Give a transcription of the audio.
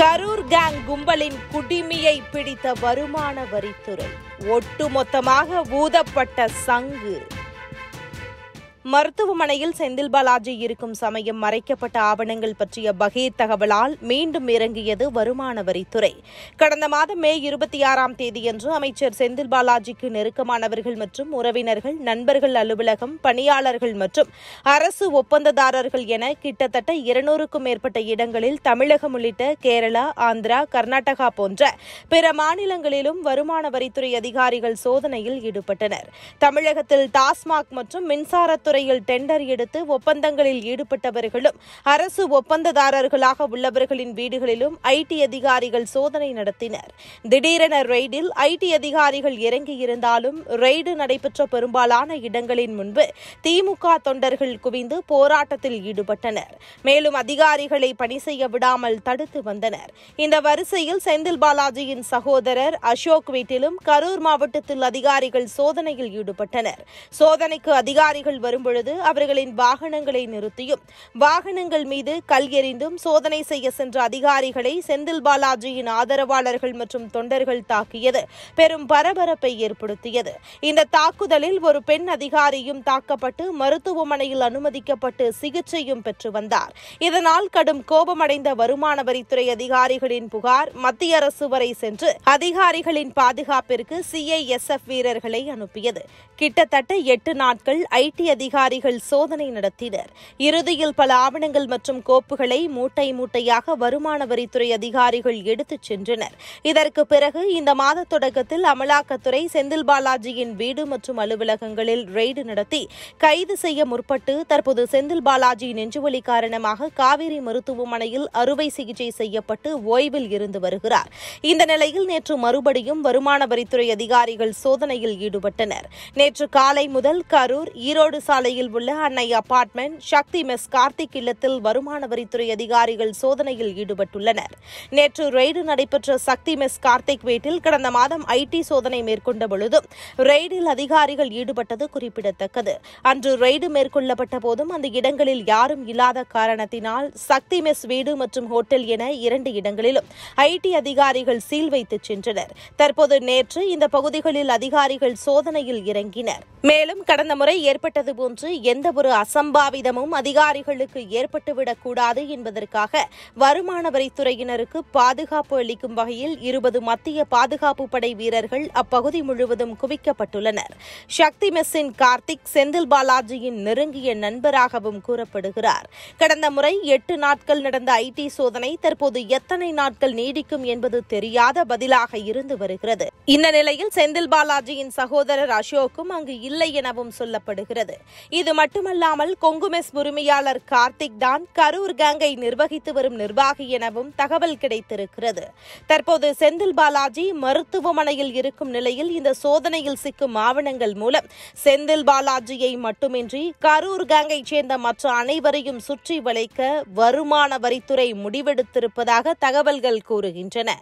Karur gang கும்பலின் குடிமையை பிடித்த வருமான வரித்துறை ஒட்டுமொத்தமாக ஊதப்பட்ட சங்கு மருத்துவமனையில் செந்தில் பாலாஜி இருக்கும் சமயம் மறைக்கப்பட்ட ஆவணங்கள் பற்றிய பகீர் தகவலால் மீண்டும் இறங்கியது வருமான வரித்துறை கடந்த மாதம் மே இருபத்தி ஆறாம் தேதியன்று அமைச்சர் செந்தில் பாலாஜிக்கு நெருக்கமானவர்கள் மற்றும் உறவினர்கள் நண்பர்கள் அலுவலகம் பணியாளர்கள் மற்றும் அரசு ஒப்பந்ததாரர்கள் என கிட்டத்தட்ட இருநூறுக்கும் மேற்பட்ட இடங்களில் தமிழகம் உள்ளிட்ட கேரளா ஆந்திரா கர்நாடகா போன்ற பிற மாநிலங்களிலும் வருமான வரித்துறை அதிகாரிகள் சோதனையில் ஈடுபட்டனர் தமிழகத்தில் டாஸ்மாக் மற்றும் மின்சாரத்துறை துறையில் டெண்டர் எடுத்து ஒப்பந்தங்களில் ஈடுபட்டவர்களும் அரசு ஒப்பந்ததாரர்களாக உள்ளவர்களின் வீடுகளிலும் ஐடி அதிகாரிகள் சோதனை நடத்தினர் திடீரென ரெய்டில் ஐடி அதிகாரிகள் இறங்கியிருந்தாலும் ரெய்டு நடைபெற்ற பெரும்பாலான இடங்களின் முன்பு திமுக தொண்டர்கள் குவிந்து போராட்டத்தில் ஈடுபட்டனர் மேலும் அதிகாரிகளை பணி செய்ய விடாமல் தடுத்து வந்தனர் இந்த வரிசையில் செந்தில் பாலாஜியின் சகோதரர் அசோக் வீட்டிலும் கரூர் மாவட்டத்தில் அதிகாரிகள் சோதனையில் ஈடுபட்டனர் சோதனைக்கு அதிகாரிகள் வரும் பொழுது அவர்களின் வாகனங்களை நிறுத்தியும் வாகனங்கள் மீது கல் எறிந்தும் சோதனை செய்ய சென்ற அதிகாரிகளை செந்தில் பாலாஜியின் ஆதரவாளர்கள் மற்றும் தொண்டர்கள் தாக்கியது பெரும் பரபரப்பை ஏற்படுத்தியது இந்த தாக்குதலில் ஒரு பெண் அதிகாரியும் தாக்கப்பட்டு மருத்துவமனையில் அனுமதிக்கப்பட்டு சிகிச்சையும் பெற்று வந்தார் இதனால் கடும் கோபமடைந்த வருமான வரித்துறை அதிகாரிகளின் புகார் மத்திய அரசு வரை சென்று அதிகாரிகளின் பாதுகாப்பிற்கு சிஐஎஸ்எஃப் வீரர்களை அனுப்பியது கிட்டத்தட்ட எட்டு நாட்கள் ஐடி அதிகாரி அதிகாரிகள் சோதனை நடத்தினர் இறுதியில் பல ஆவணங்கள் மற்றும் கோப்புகளை மூட்டை மூட்டையாக வருமான வரித்துறை அதிகாரிகள் எடுத்துச் சென்றனர் இதற்கு பிறகு இந்த மாத தொடக்கத்தில் அமலாக்கத்துறை செந்தில் பாலாஜியின் வீடு மற்றும் அலுவலகங்களில் ரெய்டு நடத்தி கைது செய்ய முற்பட்டு தற்போது செந்தில் பாலாஜி நெஞ்சுவலி காரணமாக காவேரி மருத்துவமனையில் அறுவை சிகிச்சை செய்யப்பட்டு ஓய்வில் இருந்து வருகிறார் இந்த நிலையில் நேற்று மறுபடியும் வருமான வரித்துறை அதிகாரிகள் சோதனையில் ஈடுபட்டனர் நேற்று காலை முதல் கரூர் ஈரோடு சாலையில் உள்ள அன்னை அபார்ட்மெண்ட் சக்தி மெஸ் கார்த்திக் இல்லத்தில் வருமான வரித்துறை அதிகாரிகள் சோதனையில் ஈடுபட்டுள்ளனர் நேற்று ரெய்டு நடைபெற்ற சக்தி மெஸ் கார்த்திக் வீட்டில் கடந்த மாதம் ஐடி சோதனை மேற்கொண்ட பொழுதும் ரெய்டில் அதிகாரிகள் ஈடுபட்டது குறிப்பிடத்தக்கது அன்று ரெய்டு மேற்கொள்ளப்பட்ட போதும் அந்த இடங்களில் யாரும் இல்லாத காரணத்தினால் சக்தி மெஸ் வீடு மற்றும் ஹோட்டல் என இரண்டு இடங்களிலும் ஐடி அதிகாரிகள் சீல் வைத்து சென்றனர் தற்போது நேற்று இந்த பகுதிகளில் அதிகாரிகள் சோதனையில் இறங்கினர் மேலும் கடந்த முறை ஏற்பட்டது எந்த ஒரு அசம்பாவிதமும் அதிகாரிகளுக்கு ஏற்பட்டுவிடக் கூடாது என்பதற்காக வருமான வரித்துறையினருக்கு பாதுகாப்பு அளிக்கும் வகையில் இருபது மத்திய பாதுகாப்பு படை வீரர்கள் அப்பகுதி முழுவதும் குவிக்கப்பட்டுள்ளனர் சக்தி மெஸ்ஸின் கார்த்திக் செந்தில் பாலாஜியின் நெருங்கிய நண்பராகவும் கூறப்படுகிறார் கடந்த முறை எட்டு நாட்கள் நடந்த ஐடி சோதனை தற்போது எத்தனை நாட்கள் நீடிக்கும் என்பது தெரியாத பதிலாக இருந்து வருகிறது இந்த நிலையில் செந்தில் பாலாஜியின் சகோதரர் அசோக்கும் அங்கு இல்லை எனவும் சொல்லப்படுகிறது இது மட்டுமல்லாமல் கொங்குமெஸ் உரிமையாளர் கார்த்திக் தான் கரூர் கேங்கை நிர்வகித்து வரும் நிர்வாகி எனவும் தகவல் கிடைத்திருக்கிறது தற்போது செந்தில் பாலாஜி மருத்துவமனையில் இருக்கும் நிலையில் இந்த சோதனையில் சிக்கும் ஆவணங்கள் மூலம் செந்தில் பாலாஜியை மட்டுமின்றி கரூர் கேங்கை சேர்ந்த மற்ற அனைவரையும் சுற்றி வளைக்க வருமான வரித்துறை முடிவெடுத்திருப்பதாக தகவல்கள் கூறுகின்றன